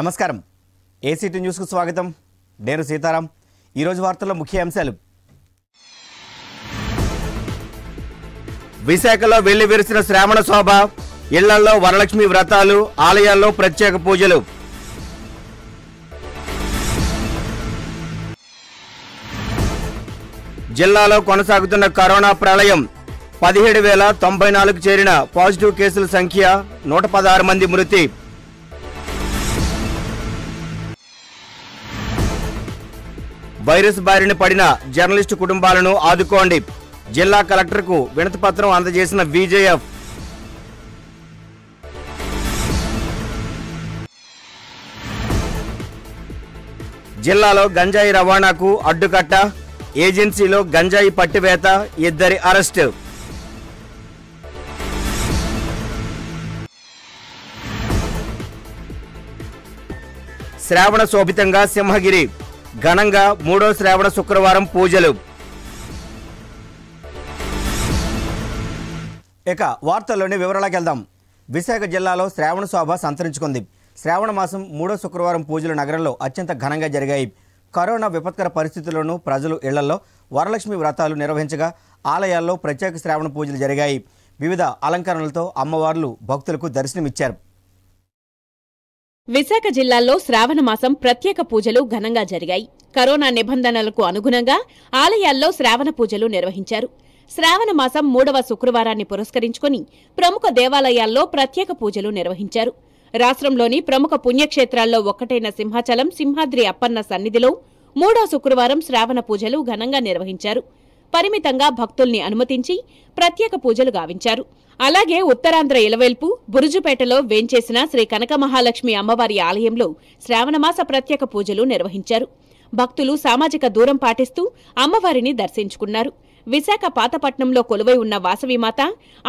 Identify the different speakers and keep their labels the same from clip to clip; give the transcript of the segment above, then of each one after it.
Speaker 1: నమస్కారం ఏసీటీ న్యూస్కు స్వాగతం నేను సీతారాం ఈరోజు వార్తల్లో ముఖ్య అంశాలు విశాఖలో వెళ్లి విరిసిన శ్రావణ శోభ ఇళ్లలో వరలక్ష్మి వ్రతాలు ఆలయాల్లో ప్రత్యేక పూజలు జిల్లాలో కొనసాగుతున్న కరోనా ప్రళయం పదిహేడు వేల తొంభై నాలుగు చేరిన పాజిటివ్ కేసుల సంఖ్య నూట పదహారు మంది మృతి వైరస్ బారిన పడిన జర్నలిస్టు కుటుంబాలను ఆదుకోండి జిల్లా కలెక్టర్కు పత్రం అందజేసిన బీజేఎఫ్ జిల్లాలో గంజాయి రవాణాకు అడ్డుకట్ట ఏజెన్సీలో గంజాయి పట్టివేత ఇద్దరి అరెస్ట్ శ్రావణ శోభితంగా సింహగిరి ఘనంగా మూడో శ్రావణ శుక్రవారం పూజలు ఇక వార్తల్లోని వివరాలకు వెళ్దాం విశాఖ జిల్లాలో శ్రావణ శోభ సంతరించుకుంది శ్రావణ మాసం మూడో శుక్రవారం పూజలు నగరంలో అత్యంత ఘనంగా జరిగాయి కరోనా విపత్కర పరిస్థితుల్లోనూ ప్రజలు ఇళ్లలో వరలక్ష్మి వ్రతాలు నిర్వహించగా ఆలయాల్లో ప్రత్యేక శ్రావణ పూజలు జరిగాయి వివిధ అలంకరణలతో అమ్మవార్లు భక్తులకు దర్శనమిచ్చారు
Speaker 2: విశాఖ జిల్లాలో శ్రావణమాసం ప్రత్యేక పూజలు ఘనంగా జరిగాయి కరోనా నిబంధనలకు అనుగుణంగా ఆలయాల్లో శ్రావణ పూజలు నిర్వహించారు శ్రావణ మాసం మూడవ శుక్రవారాన్ని పురస్కరించుకుని ప్రముఖ దేవాలయాల్లో ప్రత్యేక పూజలు నిర్వహించారు రాష్ట్రంలోని ప్రముఖ పుణ్యక్షేత్రాల్లో ఒక్కటైన సింహాచలం సింహాద్రి అప్పన్న సన్నిధిలో మూడో శుక్రవారం శ్రావణ పూజలు ఘనంగా నిర్వహించారు పరిమితంగా భక్తుల్ని అనుమతించి ప్రత్యేక పూజలు గావించారు అలాగే ఉత్తరాంధ్ర ఇలవేల్పు బురుజుపేటలో వేంచేసిన శ్రీ కనక మహాలక్ష్మి అమ్మవారి ఆలయంలో శ్రావణమాస ప్రత్యేక పూజలు నిర్వహించారు భక్తులు సామాజిక దూరం పాటిస్తూ అమ్మవారిని దర్శించుకున్నారు విశాఖ పాతపట్నంలో కొలువై ఉన్న వాసవిమాత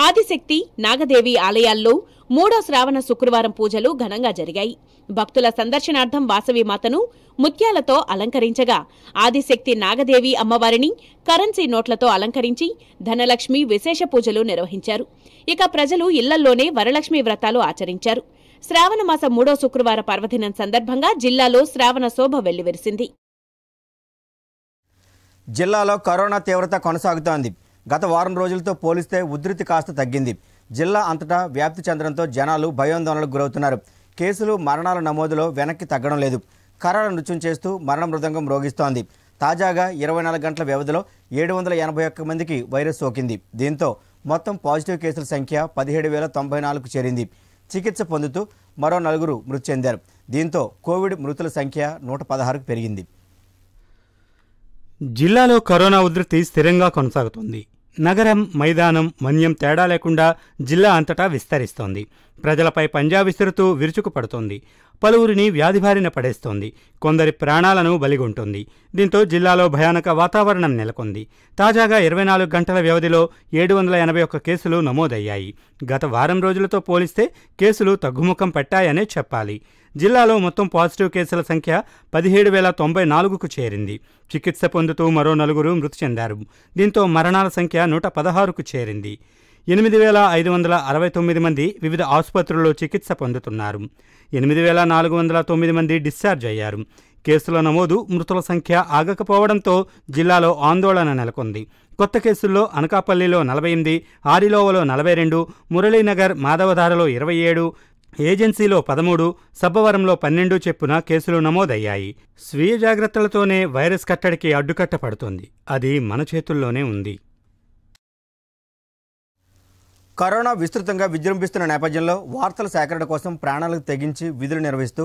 Speaker 2: ఆదిశక్తి నాగదేవి ఆలయాల్లో మూడో శ్రావణ శుక్రవారం పూజలు ఘనంగా జరిగాయి భక్తుల సందర్శనార్థం వాసవిమాతను ముత్యాలతో అలంకరించగా ఆదిశక్తి నాగదేవి అమ్మవారిని కరెన్సీ నోట్లతో అలంకరించి ధనలక్ష్మి విశేష పూజలు నిర్వహించారు ఇక ప్రజలు ఇళ్లల్లోనే వరలక్ష్మి వ్రతాలు ఆచరించారు మాసం మూడో శుక్రవార పర్వదినం సందర్భంగా జిల్లాలో శ్రావణ శోభ వెల్లివిరిసింది
Speaker 1: జిల్లాలో కరోనా తీవ్రత కొనసాగుతోంది గత వారం రోజులతో పోలిస్తే ఉధృతి కాస్త తగ్గింది జిల్లా అంతటా వ్యాప్తి చెందడంతో జనాలు భయాందోళనలకు గురవుతున్నారు కేసులు మరణాల నమోదులో వెనక్కి తగ్గడం లేదు కరాల నృత్యం చేస్తూ మరణ మృదంగం రోగిస్తోంది తాజాగా ఇరవై నాలుగు గంటల వ్యవధిలో ఏడు వందల ఎనభై ఒక్క మందికి వైరస్ సోకింది దీంతో మొత్తం పాజిటివ్ కేసుల సంఖ్య పదిహేడు వేల తొంభై నాలుగు చేరింది చికిత్స పొందుతూ మరో నలుగురు మృతి చెందారు దీంతో కోవిడ్ మృతుల సంఖ్య నూట పదహారుకు పెరిగింది
Speaker 3: జిల్లాలో కరోనా ఉధృతి స్థిరంగా కొనసాగుతుంది నగరం మైదానం మన్యం తేడా లేకుండా జిల్లా అంతటా విస్తరిస్తోంది ప్రజలపై పంజా విసురుతూ విరుచుకుపడుతోంది పలువురిని వ్యాధి బారిన పడేస్తోంది కొందరి ప్రాణాలను బలిగొంటుంది దీంతో జిల్లాలో భయానక వాతావరణం నెలకొంది తాజాగా ఇరవై నాలుగు గంటల వ్యవధిలో ఏడు వందల ఎనభై ఒక్క కేసులు నమోదయ్యాయి గత వారం రోజులతో పోలిస్తే కేసులు తగ్గుముఖం పట్టాయనే చెప్పాలి జిల్లాలో మొత్తం పాజిటివ్ కేసుల సంఖ్య పదిహేడు వేల తొంభై నాలుగుకు చేరింది చికిత్స పొందుతూ మరో నలుగురు మృతి చెందారు దీంతో మరణాల సంఖ్య నూట పదహారుకు చేరింది ఎనిమిది వేల ఐదు వందల అరవై తొమ్మిది మంది వివిధ ఆసుపత్రుల్లో చికిత్స పొందుతున్నారు ఎనిమిది వేల నాలుగు వందల తొమ్మిది మంది డిశ్చార్జ్ అయ్యారు కేసుల నమోదు మృతుల సంఖ్య ఆగకపోవడంతో జిల్లాలో ఆందోళన నెలకొంది కొత్త కేసుల్లో అనకాపల్లిలో నలభై ఎనిమిది ఆరిలోవలో నలభై రెండు మురళీనగర్ మాధవధారలో ఇరవై ఏడు ఏజెన్సీలో పదమూడు సబ్బవరంలో పన్నెండు చెప్పున కేసులు నమోదయ్యాయి స్వీయ జాగ్రత్తలతోనే వైరస్ కట్టడికి అడ్డుకట్ట పడుతోంది అది మన చేతుల్లోనే ఉంది
Speaker 1: కరోనా విస్తృతంగా విజృంభిస్తున్న నేపథ్యంలో వార్తల సేకరణ కోసం ప్రాణాలకు తెగించి విధులు నిర్వహిస్తూ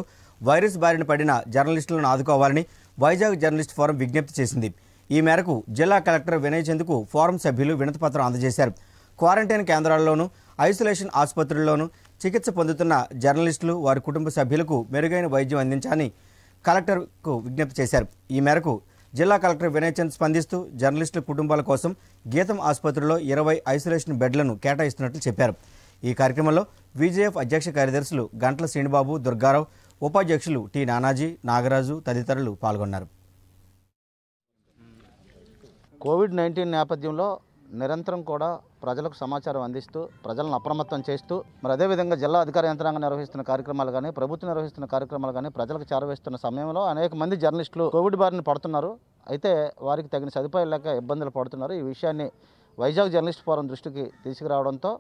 Speaker 1: వైరస్ బారిన పడిన జర్నలిస్టులను ఆదుకోవాలని వైజాగ్ జర్నలిస్ట్ ఫోరం విజ్ఞప్తి చేసింది ఈ మేరకు జిల్లా కలెక్టర్ వినయ్ చందుకు ఫోరం సభ్యులు వినతిపత్రం అందజేశారు క్వారంటైన్ కేంద్రాల్లోనూ ఐసోలేషన్ ఆసుపత్రుల్లోనూ చికిత్స పొందుతున్న జర్నలిస్టులు వారి కుటుంబ సభ్యులకు మెరుగైన వైద్యం అందించాలని కలెక్టర్కు విజ్ఞప్తి చేశారు ఈ మేరకు జిల్లా కలెక్టర్ వినయ్ స్పందిస్తూ జర్నలిస్టుల కుటుంబాల కోసం గీతం ఆసుపత్రిలో ఇరవై ఐసోలేషన్ బెడ్లను కేటాయిస్తున్నట్లు చెప్పారు ఈ కార్యక్రమంలో విజేఎఫ్ అధ్యక్ష కార్యదర్శులు గంటల శ్రీనిబాబు దుర్గారావు ఉపాధ్యక్షులు టి నానాజీ నాగరాజు తదితరులు పాల్గొన్నారు
Speaker 4: కోవిడ్ నైన్టీన్ నేపథ్యంలో నిరంతరం కూడా ప్రజలకు సమాచారం అందిస్తూ ప్రజలను అప్రమత్తం చేస్తూ మరి అదేవిధంగా జిల్లా అధికార యంత్రాంగం నిర్వహిస్తున్న కార్యక్రమాలు కానీ ప్రభుత్వం నిర్వహిస్తున్న కార్యక్రమాలు కానీ ప్రజలకు చేరవేస్తున్న సమయంలో అనేక మంది జర్నలిస్టులు కోవిడ్ బారిన పడుతున్నారు అయితే వారికి తగిన సదుపాయాలు లేక ఇబ్బందులు పడుతున్నారు ఈ విషయాన్ని వైజాగ్ జర్నలిస్ట్ ఫోరం దృష్టికి తీసుకురావడంతో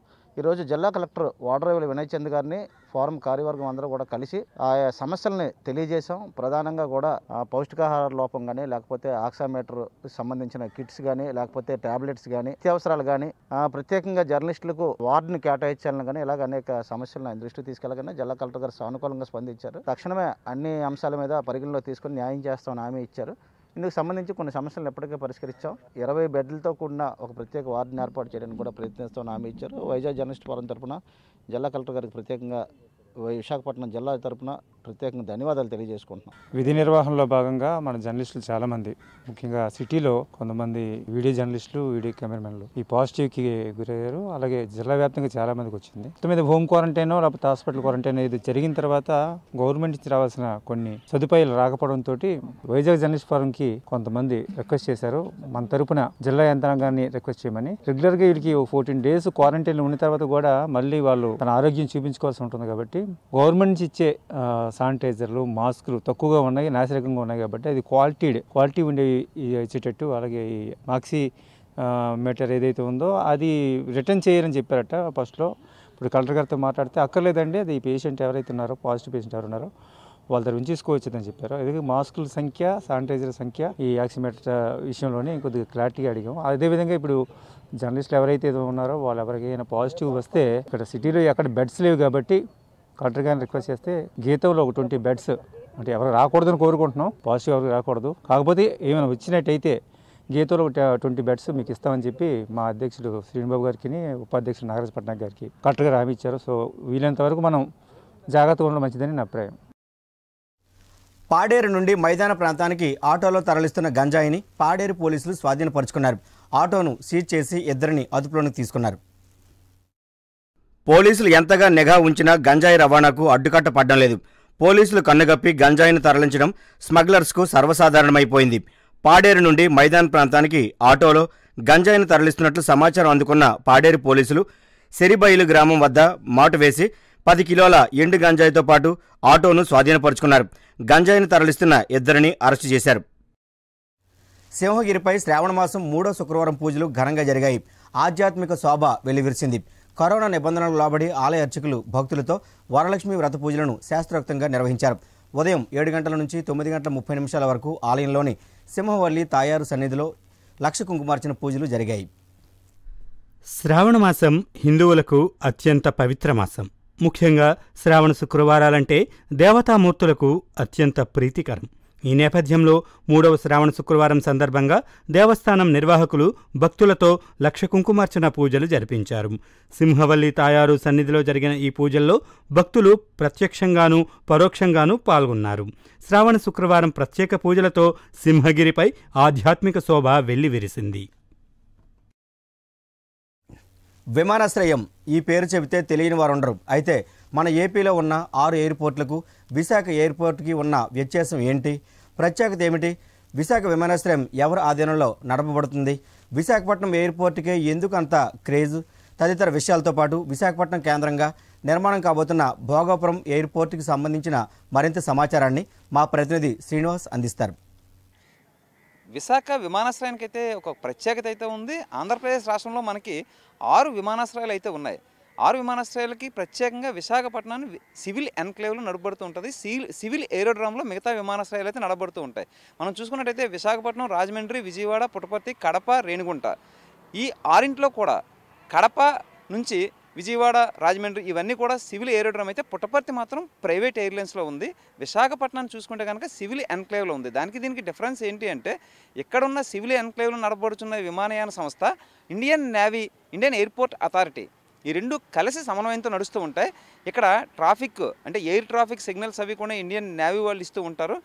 Speaker 4: ఈరోజు జిల్లా కలెక్టర్ వాడరేవుల వినయ్ చంద్ గారిని ఫారం కార్యవర్గం అందరూ కూడా కలిసి ఆయా సమస్యల్ని తెలియజేశాం ప్రధానంగా కూడా పౌష్టికాహార లోపం కానీ లేకపోతే ఆక్సామీటర్ సంబంధించిన కిట్స్ కానీ లేకపోతే ట్యాబ్లెట్స్ కానీ అత్యవసరాలు కానీ ప్రత్యేకంగా జర్నలిస్టులకు వార్డుని కేటాయించాలని కానీ ఇలాగ అనేక సమస్యలను దృష్టికి తీసుకెళ్ళగానే జిల్లా కలెక్టర్ గారు సానుకూలంగా స్పందించారు తక్షణమే అన్ని అంశాల మీద పరిగణలో తీసుకుని న్యాయం చేస్తామని హామీ ఇచ్చారు ఇందుకు సంబంధించి కొన్ని సమస్యలను ఎప్పటికే పరిష్కరించాం ఇరవై బెడ్లతో కూడిన ఒక ప్రత్యేక వార్డుని ఏర్పాటు చేయడానికి కూడా ప్రయత్నిస్తామని హామీ ఇచ్చారు వైజాగ్ జర్నలిస్ట్ ఫోరం తరఫున జిల్లా కలెక్టర్ గారికి ప్రత్యేకంగా విశాఖపట్నం జిల్లా తరఫున ప్రత్యేకంగా ధన్యవాదాలు తెలియజేసుకుంటున్నాం
Speaker 5: విధి నిర్వహణలో భాగంగా మన జర్నలిస్టులు చాలామంది ముఖ్యంగా సిటీలో కొంతమంది వీడియో జర్నలిస్టులు వీడియో కెమెరామెన్లు ఈ పాజిటివ్కి గురయ్యారు అలాగే జిల్లా వ్యాప్తంగా చాలా మందికి వచ్చింది తొమ్మిది హోమ్ క్వారంటైన్ లేకపోతే హాస్పిటల్ క్వారంటైన్ ఇది జరిగిన తర్వాత గవర్నమెంట్ నుంచి రావాల్సిన కొన్ని సదుపాయాలు రాకపోవడంతో వైజాగ్ జర్నలిస్ట్ కి కొంతమంది రిక్వెస్ట్ చేశారు మన తరపున జిల్లా యంత్రాంగాన్ని రిక్వెస్ట్ చేయమని రెగ్యులర్గా వీడికి ఫోర్టీన్ డేస్ క్వారంటైన్ ఉన్న తర్వాత కూడా మళ్ళీ వాళ్ళు తన ఆరోగ్యం చూపించుకోవాల్సి ఉంటుంది కాబట్టి గవర్నమెంట్ నుంచి ఇచ్చే శానిటైజర్లు మాస్కులు తక్కువగా ఉన్నాయి నాసిరకంగా ఉన్నాయి కాబట్టి అది క్వాలిటీడ్ క్వాలిటీ ఉండే ఇచ్చేటట్టు అలాగే మాక్సీ మెటర్ ఏదైతే ఉందో అది రిటర్న్ చేయరని చెప్పారట ఫస్ట్లో ఇప్పుడు కలెక్టర్ గారితో మాట్లాడితే అక్కర్లేదండి అది పేషెంట్ ఎవరైతే ఉన్నారో పాజిటివ్ పేషెంట్ ఎవరు ఉన్నారో వాళ్ళ దగ్గర ఉంచేసుకోవచ్చని చెప్పారు అదే మాస్కుల సంఖ్య శానిటైజర్ సంఖ్య ఈ యాక్సిమేటర్ విషయంలోనే కొద్దిగా క్లారిటీగా అడిగాం అదేవిధంగా ఇప్పుడు జర్నలిస్టులు ఎవరైతే ఉన్నారో వాళ్ళు ఎవరికైనా పాజిటివ్ వస్తే ఇక్కడ సిటీలో ఎక్కడ బెడ్స్ లేవు కాబట్టి కలెక్టర్ గారిని రిక్వెస్ట్ చేస్తే గీతంలో ఒక ట్వంటీ బెడ్స్ అంటే ఎవరు రాకూడదని కోరుకుంటున్నాం పాజిటివ్ ఎవరు రాకూడదు కాకపోతే ఏమైనా వచ్చినట్టయితే గీతంలో ట్వంటీ బెడ్స్ మీకు ఇస్తామని చెప్పి మా అధ్యక్షుడు శ్రీనిబాబు గారికి ఉపాధ్యక్షుడు నాగరాజ్ పట్నాయక్ గారికి కరెక్ట్గా హామీ ఇచ్చారు సో వీలైనంత వరకు మనం
Speaker 1: జాగ్రత్తగా ఉండడం మంచిదని నా అభిప్రాయం పాడేరు నుండి మైదాన ప్రాంతానికి ఆటోలో తరలిస్తున్న గంజాయిని పాడేరు పోలీసులు స్వాధీనపరుచుకున్నారు ఆటోను సీజ్ చేసి ఇద్దరిని అదుపులోనికి తీసుకున్నారు పోలీసులు ఎంతగా నిఘా ఉంచినా గంజాయి రవాణాకు అడ్డుకట్ట పడడం లేదు పోలీసులు కన్నుగప్పి గంజాయిని తరలించడం స్మగ్లర్స్కు సర్వసాధారణమైపోయింది పాడేరు నుండి మైదాన్ ప్రాంతానికి ఆటోలో గంజాయిని తరలిస్తున్నట్లు సమాచారం అందుకున్న పాడేరు పోలీసులు సెరిబైలు గ్రామం వద్ద మాటు వేసి పది కిలోల ఎండు గంజాయితో పాటు ఆటోను స్వాధీనపరుచుకున్నారు గంజాయిని తరలిస్తున్న ఇద్దరిని అరెస్టు చేశారు సింహగిరిపై శ్రావణమాసం మూడో శుక్రవారం పూజలు ఘనంగా జరిగాయి ఆధ్యాత్మిక శోభ వెలివిరిసింది కరోనా నిబంధనలకు లోబడి ఆలయ అర్చకులు భక్తులతో వరలక్ష్మి వ్రత పూజలను శాస్త్రోక్తంగా నిర్వహించారు ఉదయం ఏడు గంటల నుంచి తొమ్మిది గంటల ముప్పై నిమిషాల వరకు ఆలయంలోని సింహవల్లి తాయారు సన్నిధిలో లక్ష కుంకుమార్చన పూజలు జరిగాయి
Speaker 3: శ్రావణమాసం హిందువులకు అత్యంత పవిత్ర మాసం ముఖ్యంగా శ్రావణ శుక్రవారాలంటే దేవతామూర్తులకు అత్యంత ప్రీతికరం ఈ నేపథ్యంలో మూడవ శ్రావణ శుక్రవారం సందర్భంగా దేవస్థానం నిర్వాహకులు భక్తులతో లక్ష కుంకుమార్చన పూజలు జరిపించారు సింహవల్లి తాయారు సన్నిధిలో జరిగిన ఈ పూజల్లో భక్తులు ప్రత్యక్షంగానూ పరోక్షంగానూ పాల్గొన్నారు శ్రావణ శుక్రవారం ప్రత్యేక పూజలతో
Speaker 1: సింహగిరిపై ఆధ్యాత్మిక శోభ వెల్లివిరిసింది విమానాశ్రయం ఈ పేరు చెబితే తెలియని వారు ఉండరు అయితే మన ఏపీలో ఉన్న ఆరు ఎయిర్పోర్ట్లకు విశాఖ ఎయిర్పోర్ట్కి ఉన్న వ్యత్యాసం ఏంటి ప్రత్యేకత ఏమిటి విశాఖ విమానాశ్రయం ఎవరి ఆధీనంలో నడపబడుతుంది విశాఖపట్నం ఎయిర్పోర్ట్కే ఎందుకు అంత క్రేజ్ తదితర విషయాలతో పాటు విశాఖపట్నం కేంద్రంగా నిర్మాణం కాబోతున్న భోగాపురం ఎయిర్పోర్ట్కి సంబంధించిన మరింత సమాచారాన్ని మా ప్రతినిధి శ్రీనివాస్ అందిస్తారు
Speaker 6: విశాఖ విమానాశ్రయానికి అయితే ఒక ప్రత్యేకత అయితే ఉంది ఆంధ్రప్రదేశ్ రాష్ట్రంలో మనకి ఆరు విమానాశ్రయాలు అయితే ఉన్నాయి ఆరు విమానాశ్రయాలకి ప్రత్యేకంగా విశాఖపట్నాన్ని సివిల్ ఎన్క్లేవ్లో నడబడుతూ ఉంటుంది సివిల్ సివిల్ ఏరోడ్రామ్లో మిగతా విమానాశ్రయాలు అయితే నడబడుతూ ఉంటాయి మనం చూసుకున్నట్టయితే విశాఖపట్నం రాజమండ్రి విజయవాడ పుట్టపర్తి కడప రేణిగుంట ఈ ఆరింట్లో కూడా కడప నుంచి విజయవాడ రాజమండ్రి ఇవన్నీ కూడా సివిల్ ఏరోడ్రామ్ అయితే పుట్టపర్తి మాత్రం ప్రైవేట్ ఎయిర్లైన్స్లో ఉంది విశాఖపట్నం చూసుకుంటే కనుక సివిల్ ఎన్క్లేవ్లో ఉంది దానికి దీనికి డిఫరెన్స్ ఏంటి అంటే ఇక్కడున్న సివిల్ ఎన్క్లేవ్లో నడబడుతున్న విమానయాన సంస్థ Indian Navy Indian airport authority ఈ రెండు కలిసి సమన్వయంతో నడుస్తూ ఉంటాయి ఇక్కడ ట్రాఫిక్ అంటే ఎయిర్ ట్రాఫిక్ సిగ్నల్స్ అవి కూడా ఇండియన్ నేవీ వాళ్ళు ఇస్తూ ఉంటారు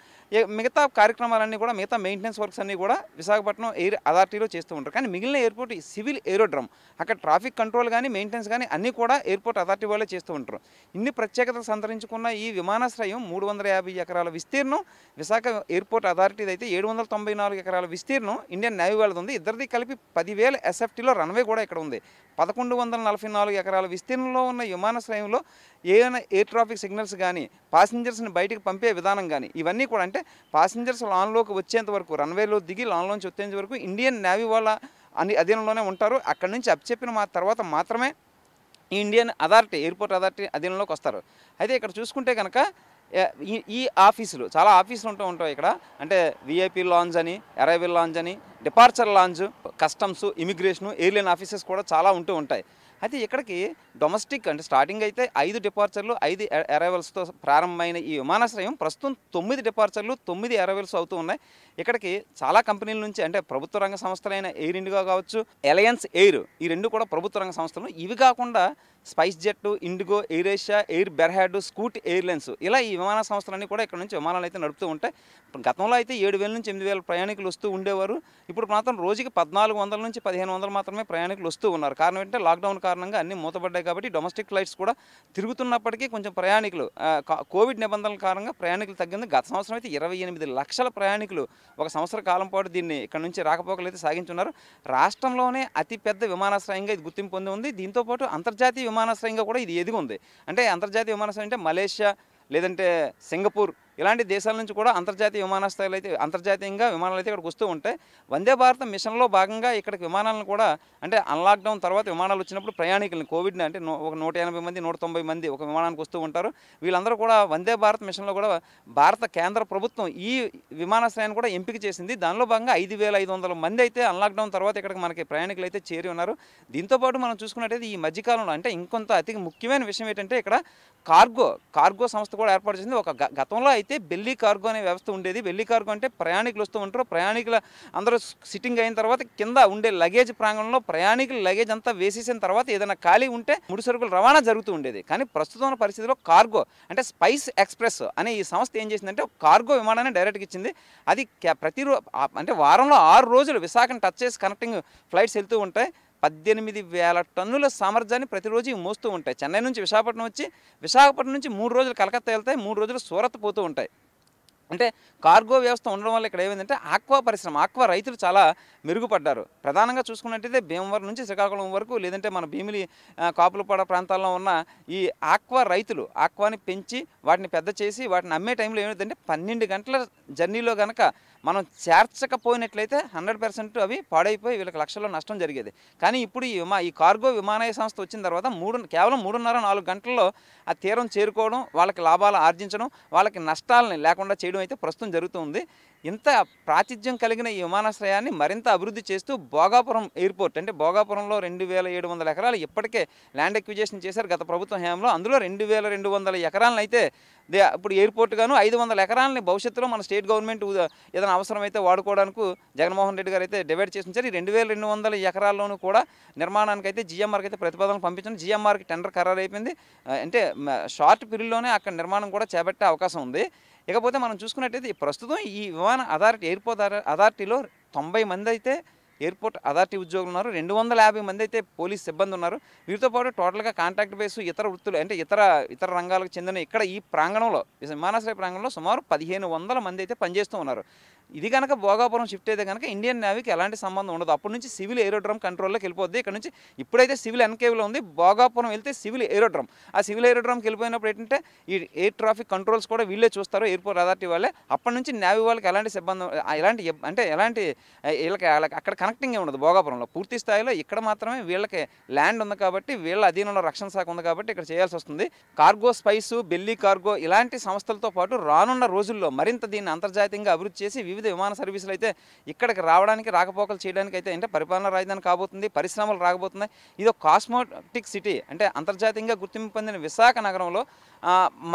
Speaker 6: మిగతా కార్యక్రమాలన్నీ కూడా మిగతా మెయింటెనెన్స్ వర్క్స్ అన్నీ కూడా విశాఖపట్నం ఎయిర్ అథారిటీలో చేస్తూ ఉంటారు కానీ మిగిలిన ఎయిర్పోర్ట్ సివిల్ ఏరోడ్రమ్ అక్కడ ట్రాఫిక్ కంట్రోల్ కానీ మెయింటెనెన్స్ కానీ అన్నీ కూడా ఎయిర్పోర్ట్ అథారిటీ వాళ్ళే చేస్తూ ఉంటారు ఇన్ని ప్రత్యేకతలు సంతరించుకున్న ఈ విమానాశ్రయం మూడు వందల యాభై ఎకరాల విస్తీర్ణం విశాఖ ఎయిర్పోర్ట్ అథారిటీ అయితే ఏడు వందల తొంభై నాలుగు ఎకరాల విస్తీర్ణం ఇండియన్ నేవీ వాళ్ళది ఉంది ఇద్దరిది కలిపి పదివేల ఎస్ఎఫ్టీలో రన్వే కూడా ఇక్కడ ఉంది పదకొండు వందల నలభై నాలుగు ఎకరాల విస్తీర్ణంలో ఉన్న విమానాశ్రయంలో ఏమైనా ఎయిర్ ట్రాఫిక్ సిగ్నల్స్ కానీ పాసింజర్స్ని బయటికి పంపే విధానం కానీ ఇవన్నీ కూడా అంటే పాసింజర్స్ లాన్లోకి వచ్చేంత వరకు రన్వేలో దిగి లాన్లోంచి వచ్చేంత వరకు ఇండియన్ నేవీ వాళ్ళ అని అధీనంలోనే ఉంటారు అక్కడి నుంచి అప్చెప్పిన మా తర్వాత మాత్రమే ఈ ఇండియన్ అథారిటీ ఎయిర్పోర్ట్ అథారిటీ అధీనంలోకి వస్తారు అయితే ఇక్కడ చూసుకుంటే కనుక ఈ ఆఫీసులు చాలా ఆఫీసులు ఉంటూ ఉంటాయి ఇక్కడ అంటే విఐపి లాంజ్ అని అరైవల్ లాంజ్ అని departure lounge customs immigration airline offices కూడా చాలా ఉంటూ ఉంటాయి అయితే ఇక్కడికి డొమెస్టిక్ అంటే స్టార్టింగ్ అయితే ఐదు డిపార్చర్లు ఐదు అరైవల్స్తో ప్రారంభమైన ఈ విమానాశ్రయం ప్రస్తుతం తొమ్మిది డిపార్చర్లు తొమ్మిది అరైవల్స్ అవుతూ ఉన్నాయి ఇక్కడికి చాలా కంపెనీల నుంచి అంటే ప్రభుత్వ రంగ సంస్థలైన ఎయిర్ ఇండిగో కావచ్చు ఎలయన్స్ ఎయిర్ ఈ రెండు కూడా ప్రభుత్వ రంగ సంస్థలు ఇవి కాకుండా SpiceJet IndiGo AirAsia Air Berhad Scoot Airlines ఇలా ఈ విమాన సంస్థలన్నీ కూడా ఇక్కడ నుంచి విమానాలు అయితే నడుపుతూ ఉంటాయి గతంలో అయితే ఏడు వేల నుంచి ఎనిమిది వేల ప్రయాణికులు వస్తూ ఉండేవారు ఇప్పుడు మాత్రం రోజుకి పద్నాలుగు వందల నుంచి పదిహేను వందలు మాత్రమే ప్రయాణికులు వస్తూ ఉన్నారు కారణం ఏంటంటే లాక్డౌన్ కారణం కారణంగా అన్ని మూతపడ్డాయి కాబట్టి డొమెస్టిక్ ఫ్లైట్స్ కూడా తిరుగుతున్నప్పటికీ కొంచెం ప్రయాణికులు కోవిడ్ నిబంధనల కారణంగా ప్రయాణికులు తగ్గింది గత సంవత్సరం అయితే ఇరవై ఎనిమిది లక్షల ప్రయాణికులు ఒక సంవత్సర కాలం పాటు దీన్ని ఇక్కడ నుంచి రాకపోకలు అయితే సాగించున్నారు రాష్ట్రంలోనే అతిపెద్ద విమానాశ్రయంగా ఇది గుర్తింపు పొంది ఉంది దీంతోపాటు అంతర్జాతీయ విమానాశ్రయంగా కూడా ఇది ఎదిగి ఉంది అంటే అంతర్జాతీయ విమానాశ్రయం అంటే మలేషియా లేదంటే సింగపూర్ ఇలాంటి దేశాల నుంచి కూడా అంతర్జాతీయ విమానాశ్రయాలు అయితే అంతర్జాతీయంగా విమానాలు అయితే ఇక్కడికి వస్తూ ఉంటాయి వందే భారత్ మిషన్లో భాగంగా ఇక్కడికి విమానాలను కూడా అంటే అన్లాక్డౌన్ తర్వాత విమానాలు వచ్చినప్పుడు ప్రయాణికులను కోవిడ్ని అంటే ఒక నూట ఎనభై మంది నూట తొంభై మంది ఒక విమానానికి వస్తూ ఉంటారు వీళ్ళందరూ కూడా వందే భారత్ మిషన్లో కూడా భారత కేంద్ర ప్రభుత్వం ఈ విమానాశ్రయాన్ని కూడా ఎంపిక చేసింది దానిలో భాగంగా ఐదు వేల ఐదు వందల మంది అయితే అన్లాక్డౌన్ తర్వాత ఇక్కడికి మనకి ప్రయాణికులు అయితే చేరి ఉన్నారు దీంతోపాటు మనం చూసుకున్నట్టయితే ఈ మధ్యకాలంలో అంటే ఇంకొంత అతి ముఖ్యమైన విషయం ఏంటంటే ఇక్కడ కార్గో కార్గో సంస్థ కూడా ఏర్పాటు చేసింది ఒక గతంలో అయితే బెల్లీ కార్గో అనే వ్యవస్థ ఉండేది బెల్లీ కార్గో అంటే ప్రయాణికులు వస్తూ ఉంటారు ప్రయాణికుల అందరూ సిట్టింగ్ అయిన తర్వాత కింద ఉండే లగేజ్ ప్రాంగణంలో ప్రయాణికుల లగేజ్ అంతా వేసేసిన తర్వాత ఏదైనా ఖాళీ ఉంటే ముడి సరుకులు రవాణా జరుగుతూ ఉండేది కానీ ప్రస్తుతం ఉన్న పరిస్థితిలో కార్గో అంటే స్పైస్ ఎక్స్ప్రెస్ అనే ఈ సంస్థ ఏం చేసిందంటే కార్గో విమానాన్ని డైరెక్ట్గా ఇచ్చింది అది ప్రతిరో అంటే వారంలో ఆరు రోజులు విశాఖను టచ్ చేసి కనెక్టింగ్ ఫ్లైట్స్ వెళ్తూ ఉంటాయి పద్దెనిమిది వేల టన్నుల సామర్థ్యాన్ని ప్రతిరోజు మోస్తూ ఉంటాయి చెన్నై నుంచి విశాఖపట్నం వచ్చి విశాఖపట్నం నుంచి మూడు రోజులు కలకత్తా వెళ్తాయి మూడు రోజులు సూరత్ పోతూ ఉంటాయి అంటే కార్గో వ్యవస్థ ఉండడం వల్ల ఇక్కడ ఏమైందంటే ఆక్వా పరిశ్రమ ఆక్వా రైతులు చాలా మెరుగుపడ్డారు ప్రధానంగా చూసుకున్నట్టయితే భీమవరం నుంచి శ్రీకాకుళం వరకు లేదంటే మన భీమిలి కాపులపాడ ప్రాంతాల్లో ఉన్న ఈ ఆక్వా రైతులు ఆక్వాని పెంచి వాటిని పెద్ద చేసి వాటిని అమ్మే టైంలో ఏమైందంటే పన్నెండు గంటల జర్నీలో కనుక మనం చేర్చకపోయినట్లయితే హండ్రెడ్ పర్సెంట్ అవి పాడైపోయి వీళ్ళకి లక్షల్లో నష్టం జరిగేది కానీ ఇప్పుడు ఈ విమా ఈ కార్గో విమానయ సంస్థ వచ్చిన తర్వాత మూడు కేవలం మూడున్నర నాలుగు గంటల్లో ఆ తీరం చేరుకోవడం వాళ్ళకి లాభాలు ఆర్జించడం వాళ్ళకి నష్టాలని లేకుండా చేయడం అయితే ప్రస్తుతం జరుగుతుంది ఇంత ప్రాతిథ్యం కలిగిన ఈ విమానాశ్రయాన్ని మరింత అభివృద్ధి చేస్తూ భోగాపురం ఎయిర్పోర్ట్ అంటే భోగాపురంలో రెండు వేల ఏడు వందల ఎకరాలు ఇప్పటికే ల్యాండ్ ఎక్విజేషన్ చేశారు గత ప్రభుత్వం హయాంలో అందులో రెండు వేల రెండు వందల ఎకరాలను అయితే ఇప్పుడు ఎయిర్పోర్ట్ గాను ఐదు వందల ఎకరాలని భవిష్యత్తులో మన స్టేట్ గవర్నమెంట్ ఏదైనా అవసరమైతే వాడుకోవడానికి జగన్మోహన్ రెడ్డి గారు అయితే డివైడ్ చేసి ఉంచారు ఈ రెండు వేల రెండు వందల ఎకరాల్లోనూ కూడా నిర్మాణానికి అయితే జిఎంఆర్కి అయితే ప్రతిపాదనలు పంపించాం జిఎంఆర్కి టెండర్ ఖరారు అయిపోయింది అంటే షార్ట్ పీరియడ్లోనే అక్కడ నిర్మాణం కూడా చేపట్టే అవకాశం ఉంది ఇకపోతే మనం చూసుకున్నట్టయితే ప్రస్తుతం ఈ విమాన అథారిటీ ఎయిర్పోర్ట్ అథారిటీలో తొంభై మంది అయితే ఎయిర్పోర్ట్ అథారిటీ ఉద్యోగులు ఉన్నారు రెండు వందల యాభై మంది అయితే పోలీస్ సిబ్బంది ఉన్నారు వీరితో పాటు టోటల్గా కాంట్రాక్ట్ బేస్ ఇతర వృత్తులు అంటే ఇతర ఇతర రంగాలకు చెందిన ఇక్కడ ఈ ప్రాంగణంలో విమానాశ్రయ ప్రాంగణంలో సుమారు పదిహేను వందల మంది అయితే పనిచేస్తూ ఉన్నారు ఇది కనుక భోగాపురం షిఫ్ట్ అయితే కనుక ఇండియన్ నేవీకి ఎలాంటి సంబంధం ఉండదు అప్పటి నుంచి సివిల్ ఏరోడ్రమ్ కంట్రోల్లోకి వెళ్ళిపోద్ది ఇక్కడ నుంచి ఇప్పుడైతే సివిల్ ఎన్కేవ్లో ఉంది భోగాపురం వెళ్తే సివిల్ ఏరోడ్రమ్ ఆ సివిల్ ఏరోడ్రమ్కి వెళ్ళిపోయినప్పుడు ఏంటంటే ఈ ఎయిర్ ట్రాఫిక్ కంట్రోల్స్ కూడా వీళ్ళే చూస్తారు ఎయిర్పోర్ట్ అథారిటీ వాళ్ళే అప్పటి నుంచి నేవీ వాళ్ళకి ఎలాంటి సిబ్బంది ఎలాంటి అంటే ఎలాంటి వీళ్ళకి అక్కడ కనెక్టింగ్ ఉండదు భోగాపురంలో పూర్తి స్థాయిలో ఇక్కడ మాత్రమే వీళ్ళకి ల్యాండ్ ఉంది కాబట్టి వీళ్ళ అధీనంలో రక్షణ శాఖ ఉంది కాబట్టి ఇక్కడ చేయాల్సి వస్తుంది కార్గో స్పైసు బెల్లీ కార్గో ఇలాంటి సంస్థలతో పాటు రానున్న రోజుల్లో మరింత దీన్ని అంతర్జాతీయంగా అభివృద్ధి చేసి వివిధ వివిధ విమాన సర్వీసులు అయితే ఇక్కడికి రావడానికి రాకపోకలు చేయడానికి అయితే అంటే పరిపాలన రాజధాని కాబోతుంది పరిశ్రమలు రాకపోతున్నాయి ఇది ఒక కాస్మోటిక్ సిటీ అంటే అంతర్జాతీయంగా గుర్తింపు పొందిన విశాఖ నగరంలో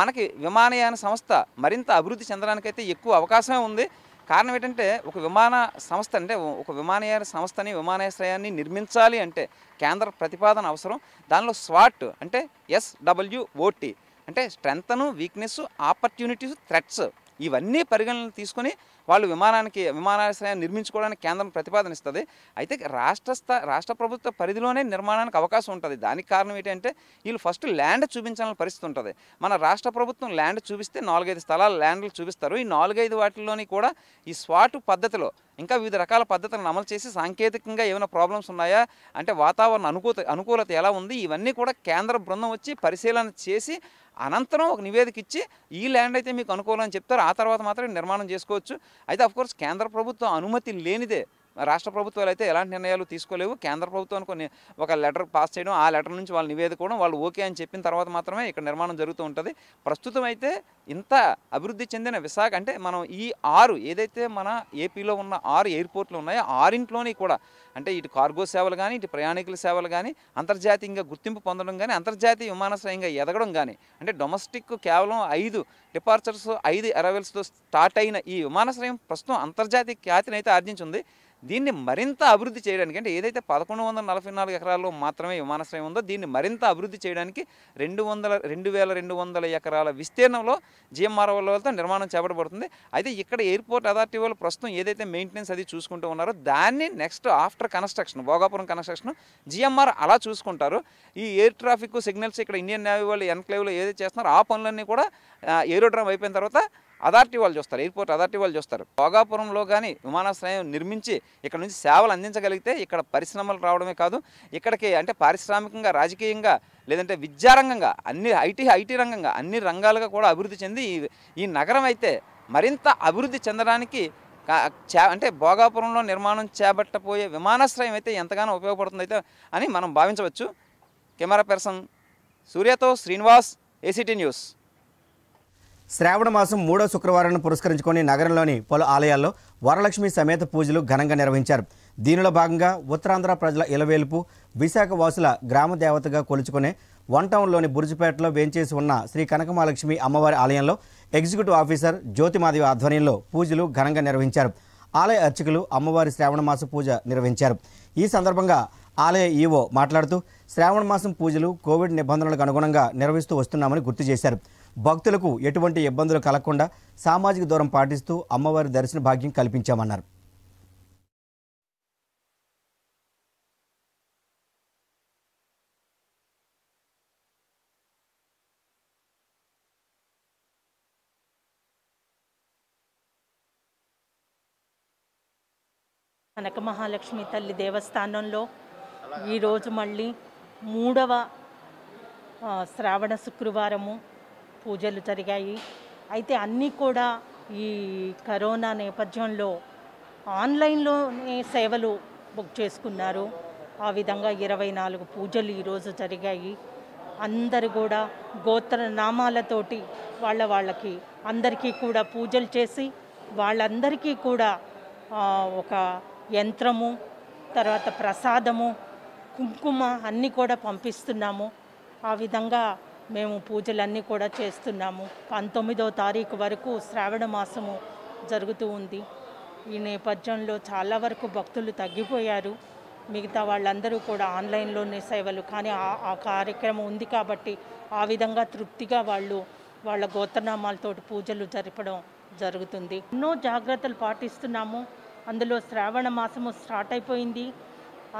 Speaker 6: మనకి విమానయాన సంస్థ మరింత అభివృద్ధి చెందడానికైతే ఎక్కువ అవకాశమే ఉంది కారణం ఏంటంటే ఒక విమాన సంస్థ అంటే ఒక విమానయాన సంస్థని విమానాశ్రయాన్ని నిర్మించాలి అంటే కేంద్ర ప్రతిపాదన అవసరం దానిలో స్వాట్ అంటే ఎస్డబ్ల్యూఓటీ అంటే స్ట్రెంగ్తను వీక్నెస్ ఆపర్చునిటీస్ థ్రెట్స్ ఇవన్నీ పరిగణనలు తీసుకొని వాళ్ళు విమానానికి విమానాశ్రయాన్ని నిర్మించుకోవడానికి కేంద్రం ప్రతిపాదన ఇస్తుంది అయితే రాష్ట్ర రాష్ట్ర ప్రభుత్వ పరిధిలోనే నిర్మాణానికి అవకాశం ఉంటుంది దానికి కారణం ఏంటంటే వీళ్ళు ఫస్ట్ ల్యాండ్ చూపించాలని పరిస్థితి ఉంటుంది మన రాష్ట్ర ప్రభుత్వం ల్యాండ్ చూపిస్తే నాలుగైదు స్థలాలు ల్యాండ్లు చూపిస్తారు ఈ నాలుగైదు వాటిల్లోని కూడా ఈ స్వాటు పద్ధతిలో ఇంకా వివిధ రకాల పద్ధతులను అమలు చేసి సాంకేతికంగా ఏమైనా ప్రాబ్లమ్స్ ఉన్నాయా అంటే వాతావరణ అనుకూత అనుకూలత ఎలా ఉంది ఇవన్నీ కూడా కేంద్ర బృందం వచ్చి పరిశీలన చేసి అనంతరం ఒక నివేదిక ఇచ్చి ఈ ల్యాండ్ అయితే మీకు అనుకూలం చెప్తారు ఆ తర్వాత మాత్రం నిర్మాణం చేసుకోవచ్చు అయితే అఫ్కోర్స్ కేంద్ర ప్రభుత్వం అనుమతి లేనిదే రాష్ట్ర ప్రభుత్వాలు అయితే ఎలాంటి నిర్ణయాలు తీసుకోలేవు కేంద్ర ప్రభుత్వాన్ని కొన్ని ఒక లెటర్ పాస్ చేయడం ఆ లెటర్ నుంచి వాళ్ళు నివేదుకోవడం వాళ్ళు ఓకే అని చెప్పిన తర్వాత మాత్రమే ఇక్కడ నిర్మాణం జరుగుతూ ఉంటుంది ప్రస్తుతం అయితే ఇంత అభివృద్ధి చెందిన విశాఖ అంటే మనం ఈ ఆరు ఏదైతే మన ఏపీలో ఉన్న ఆరు ఎయిర్పోర్ట్లు ఉన్నాయో ఆరింట్లోని కూడా అంటే ఇటు కార్గో సేవలు కానీ ఇటు ప్రయాణికుల సేవలు కానీ అంతర్జాతీయంగా గుర్తింపు పొందడం కానీ అంతర్జాతీయ విమానాశ్రయంగా ఎదగడం కానీ అంటే డొమెస్టిక్ కేవలం ఐదు డిపార్చర్స్ ఐదు అరవైల్స్తో స్టార్ట్ అయిన ఈ విమానాశ్రయం ప్రస్తుతం అంతర్జాతీయ ఖ్యాతిని అయితే ఆర్జించింది దీన్ని మరింత అభివృద్ధి చేయడానికి అంటే ఏదైతే పదకొండు వందల నలభై నాలుగు ఎకరాల్లో మాత్రమే విమానాశ్రయం ఉందో దీన్ని మరింత అభివృద్ధి చేయడానికి రెండు వందల రెండు వేల రెండు వందల ఎకరాల విస్తీర్ణంలో జిఎంఆర్ఓలతో నిర్మాణం చేపట్టబడుతుంది అయితే ఇక్కడ ఎయిర్పోర్ట్ అథారిటీ వాళ్ళు ప్రస్తుతం ఏదైతే మెయింటెనెన్స్ అది చూసుకుంటూ ఉన్నారో దాన్ని next after construction Bhogapuram construction GMR అలా చూసుకుంటారు ఈ ఎయిర్ ట్రాఫిక్ సిగ్నల్స్ ఇక్కడ ఇండియన్ నేవీ వాళ్ళు ఎన్క్లేవ్లో ఏదైతే చేస్తున్నారో ఆ పనులన్నీ కూడా ఏరోడ్రామ్ అయిపోయిన తర్వాత అథారిటీ వాళ్ళు చూస్తారు ఎయిర్పోర్ట్ అథారిటీ వాళ్ళు చూస్తారు భోగాపురంలో కానీ విమానాశ్రయం నిర్మించి ఇక్కడ నుంచి సేవలు అందించగలిగితే ఇక్కడ పరిశ్రమలు రావడమే కాదు ఇక్కడికి అంటే పారిశ్రామికంగా రాజకీయంగా లేదంటే విద్యారంగంగా అన్ని ఐటీ ఐటీ రంగంగా అన్ని రంగాలుగా కూడా అభివృద్ధి చెంది ఈ నగరం అయితే మరింత అభివృద్ధి చెందడానికి అంటే భోగాపురంలో నిర్మాణం చేపట్టబోయే విమానాశ్రయం అయితే ఎంతగానో ఉపయోగపడుతుంది అయితే అని మనం భావించవచ్చు కెమెరా పర్సన్ సూర్యతో శ్రీనివాస్ ఏసీటీ న్యూస్
Speaker 1: శ్రావణ మాసం మూడో శుక్రవారాన్ని పురస్కరించుకొని నగరంలోని పలు ఆలయాల్లో వరలక్ష్మి సమేత పూజలు ఘనంగా నిర్వహించారు దీనిలో భాగంగా ఉత్తరాంధ్ర ప్రజల ఇలవేలుపు విశాఖ వాసుల గ్రామ దేవతగా కొలుచుకునే వన్ టౌన్లోని బురుజుపేటలో వేంచేసి ఉన్న శ్రీ కనకమహాలక్ష్మి అమ్మవారి ఆలయంలో ఎగ్జిక్యూటివ్ ఆఫీసర్ జ్యోతిమాదేవి ఆధ్వర్యంలో పూజలు ఘనంగా నిర్వహించారు ఆలయ అర్చకులు అమ్మవారి శ్రావణ మాస పూజ నిర్వహించారు ఈ సందర్భంగా ఆలయ ఈవో మాట్లాడుతూ శ్రావణ మాసం పూజలు కోవిడ్ నిబంధనలకు అనుగుణంగా నిర్వహిస్తూ వస్తున్నామని గుర్తు చేశారు భక్తులకు ఎటువంటి ఇబ్బందులు కలగకుండా సామాజిక దూరం పాటిస్తూ అమ్మవారి దర్శన భాగ్యం కల్పించామన్నారు
Speaker 7: కనక మహాలక్ష్మి తల్లి దేవస్థానంలో ఈరోజు మళ్ళీ మూడవ శ్రావణ శుక్రవారము పూజలు జరిగాయి అయితే అన్నీ కూడా ఈ కరోనా నేపథ్యంలో ఆన్లైన్లోనే సేవలు బుక్ చేసుకున్నారు ఆ విధంగా ఇరవై నాలుగు పూజలు ఈరోజు జరిగాయి అందరు కూడా గోత్ర నామాలతోటి వాళ్ళ వాళ్ళకి అందరికీ కూడా పూజలు చేసి వాళ్ళందరికీ కూడా ఒక యంత్రము తర్వాత ప్రసాదము కుంకుమ అన్నీ కూడా పంపిస్తున్నాము ఆ విధంగా మేము పూజలన్నీ కూడా చేస్తున్నాము పంతొమ్మిదవ తారీఖు వరకు శ్రావణ మాసము జరుగుతూ ఉంది ఈ నేపథ్యంలో చాలా వరకు భక్తులు తగ్గిపోయారు మిగతా వాళ్ళందరూ కూడా ఆన్లైన్లోనే సేవలు కానీ ఆ కార్యక్రమం ఉంది కాబట్టి ఆ విధంగా తృప్తిగా వాళ్ళు వాళ్ళ గోత్రనామాలతో పూజలు జరపడం జరుగుతుంది ఎన్నో జాగ్రత్తలు పాటిస్తున్నాము అందులో శ్రావణ మాసము స్టార్ట్ అయిపోయింది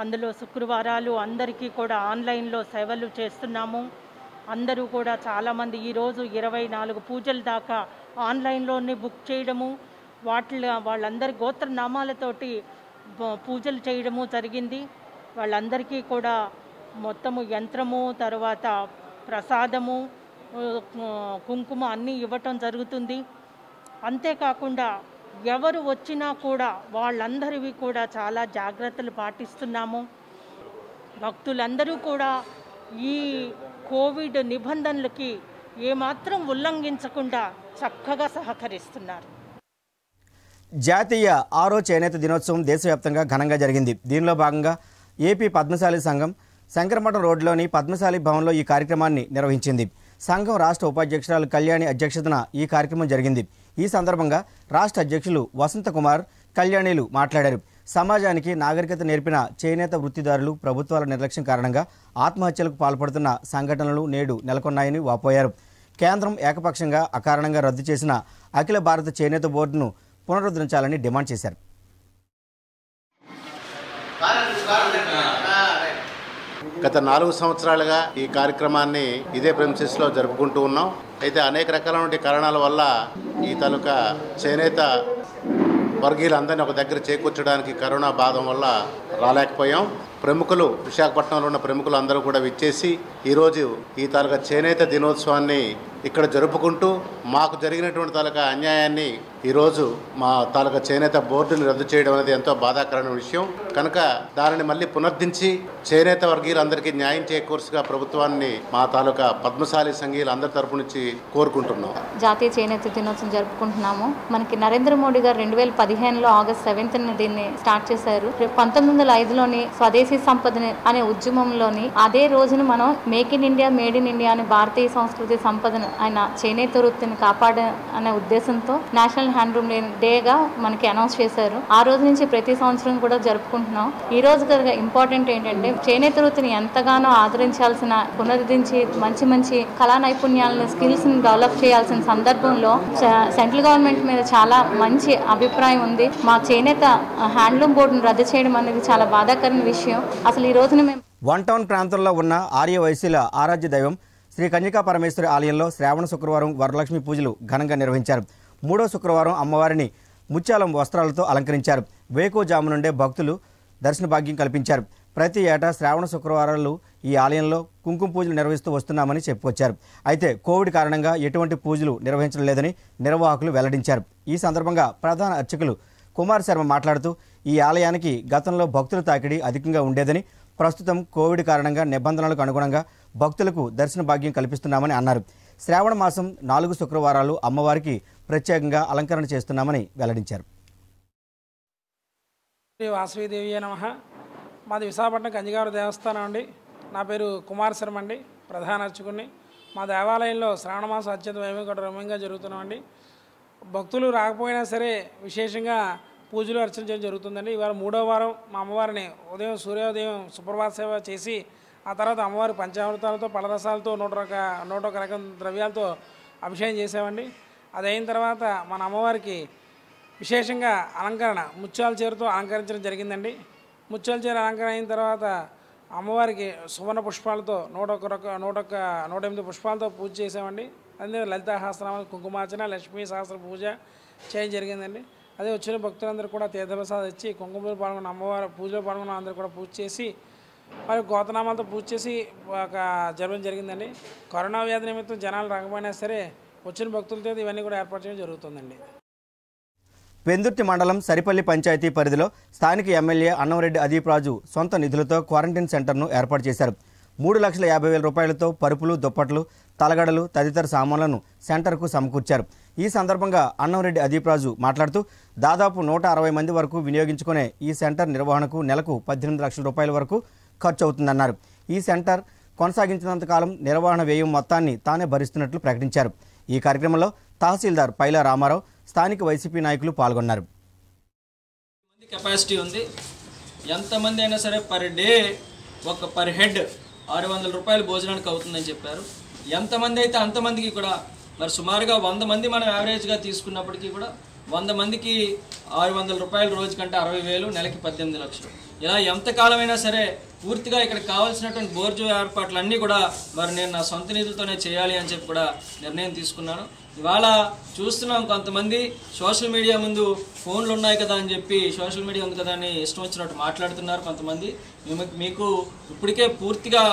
Speaker 7: అందులో శుక్రవారాలు అందరికీ కూడా ఆన్లైన్లో సేవలు చేస్తున్నాము అందరూ కూడా చాలామంది ఈరోజు ఇరవై నాలుగు పూజల దాకా ఆన్లైన్లోనే బుక్ చేయడము వాటి వాళ్ళందరి గోత్రనామాలతోటి పూజలు చేయడము జరిగింది వాళ్ళందరికీ కూడా మొత్తము యంత్రము తర్వాత ప్రసాదము కుంకుమ అన్నీ ఇవ్వటం జరుగుతుంది అంతేకాకుండా ఎవరు వచ్చినా కూడా వాళ్ళందరివి కూడా చాలా జాగ్రత్తలు పాటిస్తున్నాము భక్తులందరూ కూడా ఈ కోవిడ్ నిబంధనలకి ఏమాత్రం ఉల్లంఘించకుండా చక్కగా సహకరిస్తున్నారు
Speaker 1: జాతీయ ఆరో చేనేత దినోత్సవం దేశవ్యాప్తంగా ఘనంగా జరిగింది దీనిలో భాగంగా ఏపీ పద్మశాలి సంఘం శంకరమఠం రోడ్లోని పద్మశాలి భవన్లో ఈ కార్యక్రమాన్ని నిర్వహించింది సంఘం రాష్ట్ర ఉపాధ్యక్షురాలు కళ్యాణి అధ్యక్షతన ఈ కార్యక్రమం జరిగింది ఈ సందర్భంగా రాష్ట్ర అధ్యక్షులు వసంతకుమార్ కళ్యాణిలు మాట్లాడారు సమాజానికి నాగరికత నేర్పిన చేనేత వృత్తిదారులు ప్రభుత్వాల నిర్లక్ష్యం కారణంగా ఆత్మహత్యలకు పాల్పడుతున్న సంఘటనలు నేడు నెలకొన్నాయని వాపోయారు కేంద్రం ఏకపక్షంగా అకారణంగా రద్దు చేసిన అఖిల భారత చేనేత బోర్డును పునరుద్ధరించాలని డిమాండ్ చేశారు
Speaker 4: గత నాలుగు సంవత్సరాలుగా ఈ కార్యక్రమాన్ని ఇదే ప్రిన్సెస్లో జరుపుకుంటూ ఉన్నాం అయితే అనేక రకాలైన కారణాల వల్ల ఈ తాలూకా చేనేత వర్గీయులందరినీ ఒక దగ్గర చేకూర్చడానికి కరోనా బాధం వల్ల రాలేకపోయాం ప్రముఖులు విశాఖపట్నంలో ఉన్న ప్రముఖులు అందరూ కూడా విచ్చేసి ఈరోజు ఈ తాలూకా చేనేత దినోత్సవాన్ని ఇక్కడ జరుపుకుంటూ మాకు జరిగినటువంటి తాలూకా అన్యాయాన్ని ఈరోజు మా తాలూకా చేనేత బోర్డుని రద్దు చేయడం అనేది ఎంతో బాధాకరమైన విషయం కనుక దానిని మళ్ళీ పునర్దించి చేనేత వర్గీయులందరికీ న్యాయం చేకూర్చుగా ప్రభుత్వాన్ని మా తాలూకా పద్మశాలి సంఘీయులు అందరి తరపు నుంచి కోరుకుంటున్నాం
Speaker 7: జాతీయ చేనేత దినోత్సవం జరుపుకుంటున్నాము మనకి నరేంద్ర మోడీ గారు రెండు వేల పదిహేనులో ఆగస్ట్ సెవెంత్ దీన్ని స్టార్ట్ చేశారు పంతొమ్మిది వందల ఐదులోని స్వదేశీ సంపద అనే ఉద్యమంలోని అదే రోజున మనం make in India made in India అనే భారతీయ సంస్కృతి సంపదను ఆయన చేనేత వృత్తిని కాపాడ అనే ఉద్దేశంతో నేషనల్ హ్యాండ్ లూమ్ డేగా మనకి అనౌన్స్ చేశారు ఆ రోజు నుంచి ప్రతి సంవత్సరం కూడా జరుపుకుంటున్నాం ఈ రోజు ఇంపార్టెంట్ ఏంటంటే చేనేత వృత్తిని ఎంతగానో ఆదరించాల్సిన పునరుద్ధరించి మంచి మంచి కళా నైపుణ్యాలను స్కిల్స్ని డెవలప్ చేయాల్సిన సందర్భంలో సెంట్రల్ గవర్నమెంట్ మీద చాలా మంచి అభిప్రాయం ఉంది మా చేనేత హ్యాండ్లూమ్ బోర్డును రద్దు చేయడం అనేది చాలా బాధాకరమైన విషయం అసలు ఈ రోజున మేము
Speaker 1: వన్ టౌన్ ప్రాంతంలో ఉన్న ఆర్యవైశ్యుల ఆరాధ్య దైవం శ్రీ కన్యకా పరమేశ్వరి ఆలయంలో శ్రావణ శుక్రవారం వరలక్ష్మి పూజలు ఘనంగా నిర్వహించారు మూడో శుక్రవారం అమ్మవారిని ముత్యాలం వస్త్రాలతో అలంకరించారు వేకోజాము నుండే భక్తులు దర్శన భాగ్యం కల్పించారు ప్రతి ఏటా శ్రావణ శుక్రవారాలు ఈ ఆలయంలో కుంకుమ పూజలు నిర్వహిస్తూ వస్తున్నామని చెప్పుకొచ్చారు అయితే కోవిడ్ కారణంగా ఎటువంటి పూజలు నిర్వహించడం లేదని నిర్వాహకులు వెల్లడించారు ఈ సందర్భంగా ప్రధాన అర్చకులు కుమార్ శర్మ మాట్లాడుతూ ఈ ఆలయానికి గతంలో భక్తుల తాకిడి అధికంగా ఉండేదని ప్రస్తుతం కోవిడ్ కారణంగా నిబంధనలకు అనుగుణంగా భక్తులకు దర్శన భాగ్యం కల్పిస్తున్నామని అన్నారు శ్రావణ మాసం నాలుగు శుక్రవారాలు అమ్మవారికి ప్రత్యేకంగా అలంకరణ చేస్తున్నామని వెల్లడించారు
Speaker 8: శ్రీ నమ మాది విశాఖపట్నం కంజిగారు దేవస్థానం అండి నా పేరు కుమార్ శర్మ అండి ప్రధాన అర్చకుని మా దేవాలయంలో శ్రావణ మాసం అత్యంత వైభవంగా రమ్యంగా జరుగుతున్నామండి భక్తులు రాకపోయినా సరే విశేషంగా పూజలు అర్చన చేయడం జరుగుతుందండి ఇవాళ మూడో వారం మా అమ్మవారిని ఉదయం సూర్యోదయం సుప్రభాత సేవ చేసి ఆ తర్వాత అమ్మవారి పంచామృతాలతో పలరసాలతో నూట రక నూట ఒక రకం ద్రవ్యాలతో అభిషేకం చేసామండి అది అయిన తర్వాత మన అమ్మవారికి విశేషంగా అలంకరణ ముత్యాల చీరతో అలంకరించడం జరిగిందండి ముత్యాల చీర అలంకరణ అయిన తర్వాత అమ్మవారికి సువర్ణ పుష్పాలతో నూట ఒక రక నూట ఒక నూట ఎనిమిది పుష్పాలతో పూజ చేసామండి అదే లలితా సహస్రనామ కుంకుమార్చన లక్ష్మీ సహస్ర పూజ చేయడం జరిగిందండి అదే వచ్చిన భక్తులందరూ కూడా తీర్థప్రసాదం ఇచ్చి కుంకుమ పాల్గొన్న అమ్మవారి పూజలో పాల్గొన్న అందరూ కూడా పూజ చేసి వారి గోతనామాలతో పూజ చేసి ఒక జరగడం జరిగిందండి కరోనా వ్యాధి నిమిత్తం జనాలు రాకపోయినా సరే వచ్చిన భక్తులతో ఇవన్నీ కూడా ఏర్పాటు చేయడం జరుగుతుందండి
Speaker 1: పెందుర్తి మండలం సరిపల్లి పంచాయతీ పరిధిలో స్థానిక ఎమ్మెల్యే అన్నంరెడ్డి అదీప్రాజు సొంత నిధులతో క్వారంటైన్ సెంటర్ను ఏర్పాటు చేశారు మూడు లక్షల యాభై వేల రూపాయలతో పరుపులు దుప్పట్లు తలగడలు తదితర సామాన్లను సెంటర్కు సమకూర్చారు ఈ సందర్భంగా అదీప్ అదీప్రాజు మాట్లాడుతూ దాదాపు నూట అరవై మంది వరకు వినియోగించుకునే ఈ సెంటర్ నిర్వహణకు నెలకు పద్దెనిమిది లక్షల రూపాయల వరకు ఖర్చు అవుతుందన్నారు ఈ సెంటర్ కొనసాగించినంతకాలం నిర్వహణ వ్యయం మొత్తాన్ని తానే భరిస్తున్నట్లు ప్రకటించారు ఈ కార్యక్రమంలో తహసీల్దార్ పైల రామారావు స్థానిక వైసీపీ నాయకులు పాల్గొన్నారు
Speaker 9: కెపాసిటీ ఉంది ఎంతమంది అయినా సరే పర్ డే ఒక పర్ హెడ్ ఆరు వందల రూపాయలు భోజనానికి అవుతుందని చెప్పారు ఎంతమంది అయితే అంతమందికి కూడా మరి సుమారుగా వంద మంది మనం యావరేజ్గా తీసుకున్నప్పటికీ కూడా వంద మందికి ఆరు వందల రూపాయలు రోజు కంటే అరవై వేలు నెలకి పద్దెనిమిది లక్షలు ఇలా ఎంతకాలమైనా సరే పూర్తిగా ఇక్కడ కావాల్సినటువంటి బోర్జు ఏర్పాట్లన్నీ కూడా మరి నేను నా సొంత నిధులతోనే చేయాలి అని చెప్పి కూడా నిర్ణయం తీసుకున్నాను ఇవాళ చూస్తున్నాం కొంతమంది సోషల్ మీడియా ముందు ఫోన్లు ఉన్నాయి కదా అని చెప్పి సోషల్ మీడియా ఉంది కదా అని ఇష్టం వచ్చినట్టు మాట్లాడుతున్నారు కొంతమంది మీకు ఇప్పటికే పూర్తిగా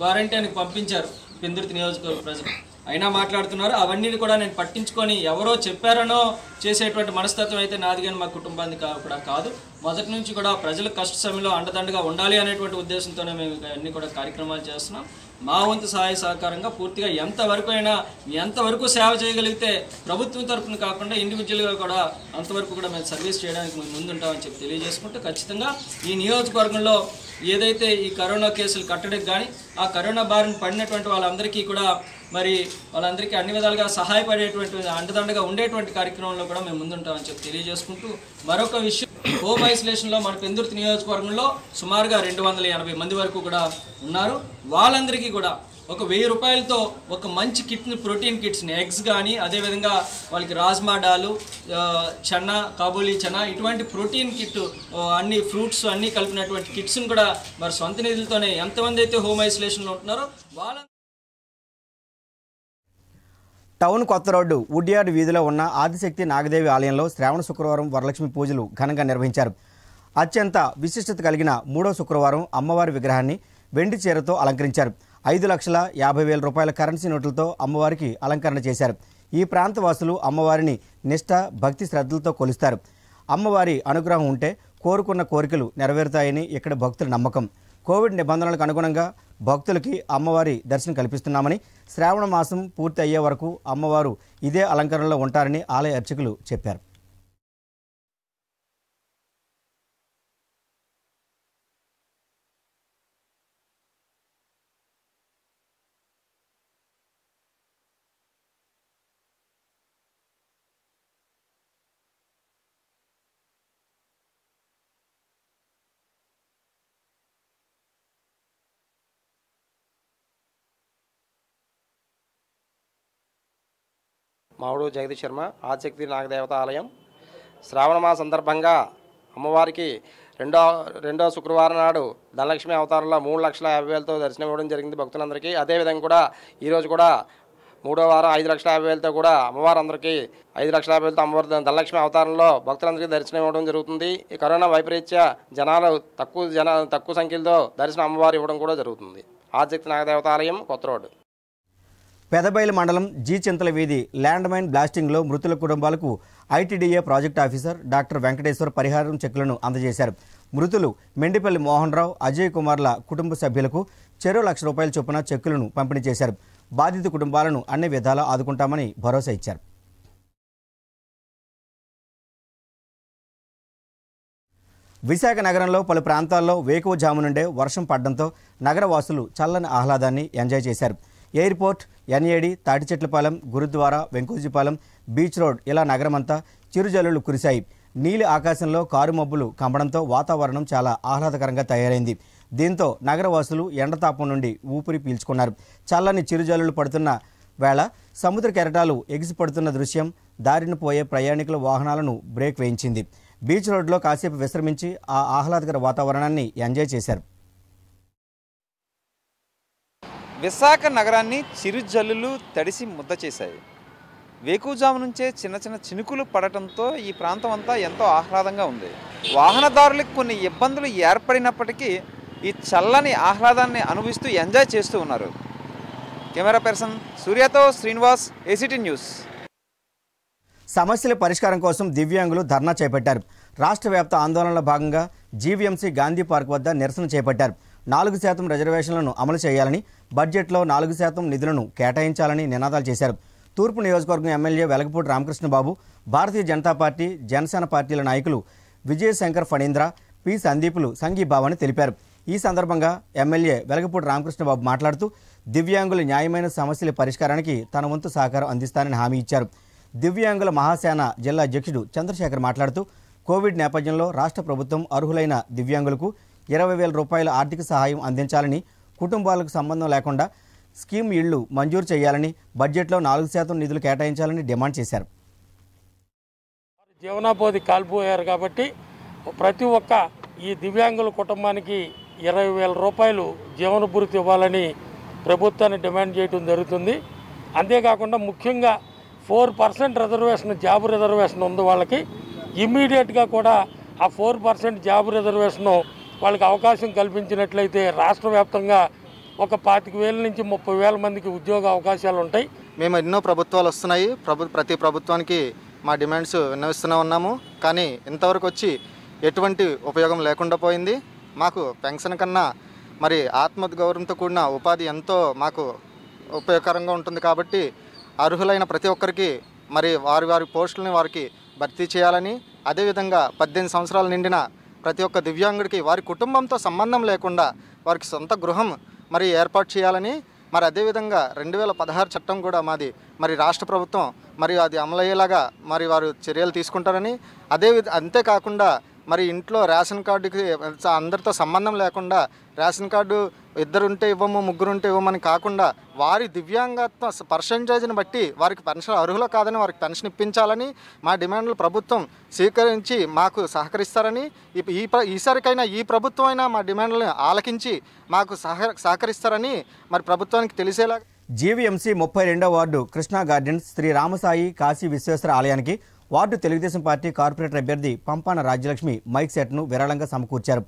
Speaker 9: క్వారంటైన్కి పంపించారు పిందుర్తి నియోజకవర్గ ప్రజలు అయినా మాట్లాడుతున్నారు అవన్నీ కూడా నేను పట్టించుకొని ఎవరో చెప్పారనో చేసేటువంటి మనస్తత్వం అయితే నాది కానీ మా కుటుంబానికి కూడా కాదు మొదటి నుంచి కూడా ప్రజలు కష్ట సమయంలో అండదండగా ఉండాలి అనేటువంటి ఉద్దేశంతోనే మేము అన్ని కూడా కార్యక్రమాలు చేస్తున్నాం మా వంతు సహాయ సహకారంగా పూర్తిగా ఎంతవరకు అయినా ఎంతవరకు సేవ చేయగలిగితే ప్రభుత్వం తరఫున కాకుండా ఇండివిజువల్గా కూడా అంతవరకు కూడా మేము సర్వీస్ చేయడానికి మేము ముందుంటామని చెప్పి తెలియజేసుకుంటూ ఖచ్చితంగా ఈ నియోజకవర్గంలో ఏదైతే ఈ కరోనా కేసులు కట్టడికి కానీ ఆ కరోనా బారిన పడినటువంటి వాళ్ళందరికీ కూడా మరి వాళ్ళందరికీ అన్ని విధాలుగా సహాయపడేటువంటి అండదండగా ఉండేటువంటి కార్యక్రమంలో కూడా మేము ముందుంటామని చెప్పి తెలియజేసుకుంటూ మరొక విషయం హోమ్ ఐసోలేషన్లో మన పెందుర్తి నియోజకవర్గంలో సుమారుగా రెండు వందల ఎనభై మంది వరకు కూడా ఉన్నారు వాళ్ళందరికీ కూడా ఒక వెయ్యి రూపాయలతో ఒక మంచి కిట్ని ప్రోటీన్ కిట్స్ని ఎగ్స్ కానీ అదేవిధంగా వాళ్ళకి రాజ్మా డాలు చెన్న కాబూలీ చెన్న ఇటువంటి ప్రోటీన్ కిట్ అన్ని ఫ్రూట్స్ అన్నీ కలిపినటువంటి కిట్స్ని కూడా మరి సొంత నిధులతోనే ఎంతమంది అయితే హోమ్ ఐసోలేషన్లో ఉంటున్నారో వాళ్ళ
Speaker 1: టౌన్ కొత్త రోడ్డు వుడ్యార్డ్ వీధిలో ఉన్న ఆదిశక్తి నాగదేవి ఆలయంలో శ్రావణ శుక్రవారం వరలక్ష్మి పూజలు ఘనంగా నిర్వహించారు అత్యంత విశిష్టత కలిగిన మూడో శుక్రవారం అమ్మవారి విగ్రహాన్ని వెండి చీరతో అలంకరించారు ఐదు లక్షల యాభై వేల రూపాయల కరెన్సీ నోట్లతో అమ్మవారికి అలంకరణ చేశారు ఈ ప్రాంత వాసులు అమ్మవారిని నిష్ఠ భక్తి శ్రద్ధలతో కొలుస్తారు అమ్మవారి అనుగ్రహం ఉంటే కోరుకున్న కోరికలు నెరవేరుతాయని ఇక్కడ భక్తుల నమ్మకం కోవిడ్ నిబంధనలకు అనుగుణంగా భక్తులకి అమ్మవారి దర్శనం కల్పిస్తున్నామని శ్రావణ మాసం పూర్తి అయ్యే వరకు అమ్మవారు ఇదే అలంకరణలో ఉంటారని ఆలయ అర్చకులు చెప్పారు
Speaker 10: మావుడు జగదీష్ శర్మ ఆదిశక్తి నాగదేవత ఆలయం శ్రావణ మాస సందర్భంగా అమ్మవారికి రెండో రెండో శుక్రవారం నాడు ధనలక్ష్మి అవతారంలో మూడు లక్షల యాభై వేలతో దర్శనం ఇవ్వడం జరిగింది భక్తులందరికీ అదేవిధంగా కూడా ఈరోజు కూడా మూడో వారం ఐదు లక్షల యాభై వేలతో కూడా అమ్మవారందరికీ ఐదు లక్షల యాభై వేలతో అమ్మవారి ధనలక్ష్మి అవతారంలో భక్తులందరికీ దర్శనం ఇవ్వడం జరుగుతుంది ఈ కరోనా వైపరీత్య జనాలు తక్కువ జన తక్కువ సంఖ్యలతో దర్శనం అమ్మవారు ఇవ్వడం కూడా జరుగుతుంది నాగదేవత నాగదేవతాలయం కొత్త రోడ్డు
Speaker 1: పెదబైలు మండలం జీ చింతల వీధి ల్యాండ్ మైన్ బ్లాస్టింగ్లో మృతుల కుటుంబాలకు ITDA project officer doctor Venkateswar పరిహారం చెక్కులను అందజేశారు మృతులు మెండిపల్లి మోహన్ రావు అజయ్ కుమార్ల కుటుంబ సభ్యులకు చెరో లక్ష రూపాయల చొప్పున చెక్కులను పంపిణీ చేశారు బాధిత కుటుంబాలను అన్ని విధాలా ఆదుకుంటామని భరోసా ఇచ్చారు విశాఖ నగరంలో పలు ప్రాంతాల్లో వేకువజాము నుండే వర్షం పడడంతో నగరవాసులు చల్లని ఆహ్లాదాన్ని ఎంజాయ్ చేశారు airport NAD Thatichetlapalem Gurudwara Venkojipalem beach road ఇలా నగరమంతా చిరుజల్లులు కురిశాయి నీలి ఆకాశంలో కారు మబ్బులు కంబడంతో వాతావరణం చాలా ఆహ్లాదకరంగా తయారైంది దీంతో నగరవాసులు ఎండతాపం నుండి ఊపిరి పీల్చుకున్నారు చల్లని చిరుజల్లులు పడుతున్న వేళ సముద్ర కెరటాలు ఎగిసిపడుతున్న దృశ్యం దారిన పోయే ప్రయాణికుల వాహనాలను బ్రేక్ వేయించింది బీచ్ రోడ్లో కాసేపు విశ్రమించి ఆ ఆహ్లాదకర వాతావరణాన్ని ఎంజాయ్ చేశారు
Speaker 6: విశాఖ నగరాన్ని జల్లులు తడిసి ముద్ద చేశాయి వేకుజాము నుంచే చిన్న చిన్న చినుకులు పడటంతో ఈ ప్రాంతం అంతా ఎంతో ఆహ్లాదంగా ఉంది వాహనదారులకు కొన్ని ఇబ్బందులు ఏర్పడినప్పటికీ ఈ చల్లని ఆహ్లాదాన్ని అనుభవిస్తూ ఎంజాయ్ చేస్తూ ఉన్నారు కెమెరా పర్సన్ సూర్యతో శ్రీనివాస్ ఏసీటీ న్యూస్
Speaker 1: సమస్యల పరిష్కారం కోసం దివ్యాంగులు ధర్నా చేపట్టారు రాష్ట్ర వ్యాప్త ఆందోళనలో భాగంగా జీవీఎంసీ గాంధీ పార్క్ వద్ద నిరసన చేపట్టారు నాలుగు శాతం రిజర్వేషన్లను అమలు చేయాలని బడ్జెట్లో నాలుగు శాతం నిధులను కేటాయించాలని నినాదాలు చేశారు తూర్పు నియోజకవర్గం ఎమ్మెల్యే వెలగపూటి రామకృష్ణబాబు భారతీయ జనతా పార్టీ జనసేన పార్టీల నాయకులు విజయశంకర్ ఫణీంద్ర పి సందీపులు సంఘీభావాన్ని తెలిపారు ఈ సందర్భంగా ఎమ్మెల్యే వెలగపూడి రామకృష్ణబాబు మాట్లాడుతూ దివ్యాంగుల న్యాయమైన సమస్యల పరిష్కారానికి తన వంతు సహకారం అందిస్తానని హామీ ఇచ్చారు దివ్యాంగుల మహాసేన జిల్లా అధ్యక్షుడు చంద్రశేఖర్ మాట్లాడుతూ కోవిడ్ నేపథ్యంలో రాష్ట్ర ప్రభుత్వం అర్హులైన దివ్యాంగులకు ఇరవై వేల రూపాయల ఆర్థిక సహాయం అందించాలని కుటుంబాలకు సంబంధం లేకుండా స్కీమ్ ఇళ్లు మంజూరు చేయాలని బడ్జెట్లో నాలుగు శాతం నిధులు కేటాయించాలని డిమాండ్ చేశారు
Speaker 8: జీవనోపాధి కాల్పోయారు కాబట్టి ప్రతి ఒక్క ఈ దివ్యాంగుల కుటుంబానికి ఇరవై వేల రూపాయలు జీవనభృతి ఇవ్వాలని ప్రభుత్వాన్ని డిమాండ్ చేయడం జరుగుతుంది అంతేకాకుండా ముఖ్యంగా four percent reservation job reservation ఉంది వాళ్ళకి ఇమ్మీడియట్గా కూడా ఆ ఫోర్ పర్సెంట్ జాబ్ రిజర్వేషను వాళ్ళకి అవకాశం కల్పించినట్లయితే రాష్ట్ర వ్యాప్తంగా
Speaker 10: ఒక పాతిక వేల నుంచి ముప్పై వేల మందికి ఉద్యోగ అవకాశాలు ఉంటాయి మేము ఎన్నో ప్రభుత్వాలు వస్తున్నాయి ప్రభు ప్రతి ప్రభుత్వానికి మా డిమాండ్స్ విన్నవిస్తూనే ఉన్నాము కానీ ఇంతవరకు వచ్చి ఎటువంటి ఉపయోగం లేకుండా పోయింది మాకు పెన్షన్ కన్నా మరి ఆత్మగౌరవంతో కూడిన ఉపాధి ఎంతో మాకు ఉపయోగకరంగా ఉంటుంది కాబట్టి అర్హులైన ప్రతి ఒక్కరికి మరి వారి వారి పోస్టులని వారికి భర్తీ చేయాలని అదేవిధంగా పద్దెనిమిది సంవత్సరాల నిండిన ప్రతి ఒక్క దివ్యాంగుడికి వారి కుటుంబంతో సంబంధం లేకుండా వారికి సొంత గృహం మరి ఏర్పాటు చేయాలని మరి అదేవిధంగా రెండు వేల పదహారు చట్టం కూడా మాది మరి రాష్ట్ర ప్రభుత్వం మరి అది అమలయ్యేలాగా మరి వారు చర్యలు తీసుకుంటారని అదే అంతేకాకుండా మరి ఇంట్లో రేషన్ కార్డుకి అందరితో సంబంధం లేకుండా రేషన్ కార్డు ఇద్దరుంటే ఇవ్వము ముగ్గురుంటే ఇవ్వమని కాకుండా వారి దివ్యాంగత్వ పర్సంటేజ్ని బట్టి వారికి పెన్షన్ అర్హులు కాదని వారికి పెన్షన్ ఇప్పించాలని మా డిమాండ్లు ప్రభుత్వం స్వీకరించి మాకు సహకరిస్తారని ఈ ఈసారికైనా ఈ ప్రభుత్వం అయినా మా డిమాండ్లను ఆలకించి మాకు సహ సహకరిస్తారని మరి ప్రభుత్వానికి తెలిసేలా
Speaker 1: జీవీఎంసీ ముప్పై రెండో వార్డు కృష్ణా గార్డెన్స్ శ్రీ రామసాయి కాశీ విశ్వేశ్వర ఆలయానికి వార్డు తెలుగుదేశం పార్టీ కార్పొరేటర్ అభ్యర్థి పంపాన రాజ్యలక్ష్మి మైక్ సెట్ను విరాళంగా సమకూర్చారు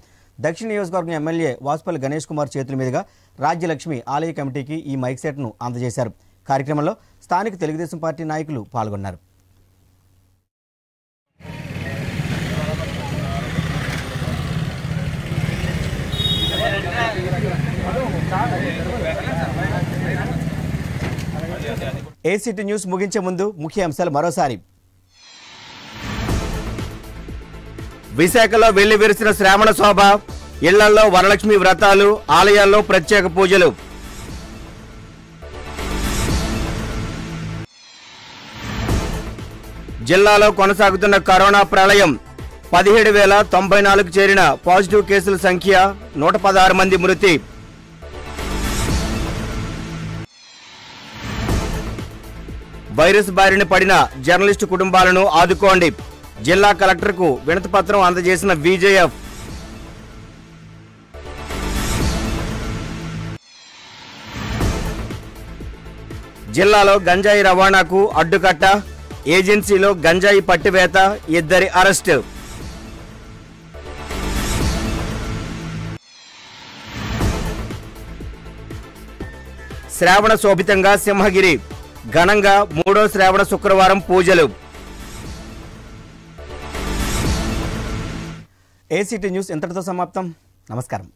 Speaker 1: దక్షిణ నియోజకవర్గం ఎమ్మెల్యే వాసుపల్లి గణేష్ కుమార్ చేతుల మీదుగా రాజ్యలక్ష్మి ఆలయ కమిటీకి ఈ మైక్ సెట్ను అందజేశారు కార్యక్రమంలో స్థానిక తెలుగుదేశం పార్టీ నాయకులు పాల్గొన్నారు ఏసీటీ న్యూస్ ముగించే ముందు ముఖ్య అంశాలు మరోసారి విశాఖలో వెళ్లి విరిసిన శ్రావణ శోభ ఇళ్లలో వరలక్ష్మి వ్రతాలు ఆలయాల్లో ప్రత్యేక పూజలు జిల్లాలో కొనసాగుతున్న కరోనా ప్రళయం పదిహేడు వేల తొంభై నాలుగు చేరిన పాజిటివ్ కేసుల సంఖ్య నూట పదహారు మంది మృతి వైరస్ బారిన పడిన జర్నలిస్టు కుటుంబాలను ఆదుకోండి జిల్లా కలెక్టర్కు వినతిపత్రం అందజేసిన విజేఎఫ్ జిల్లాలో గంజాయి రవాణాకు అడ్డుకట్ట ఏజెన్సీలో గంజాయి పట్టివేత ఇద్దరి అరెస్ట్ శ్రావణ శోభితంగా సింహగిరి ఘనంగా మూడో శ్రావణ శుక్రవారం పూజలు ఏసీటీ న్యూస్ ఎంతటితో సమాప్తం నమస్కారం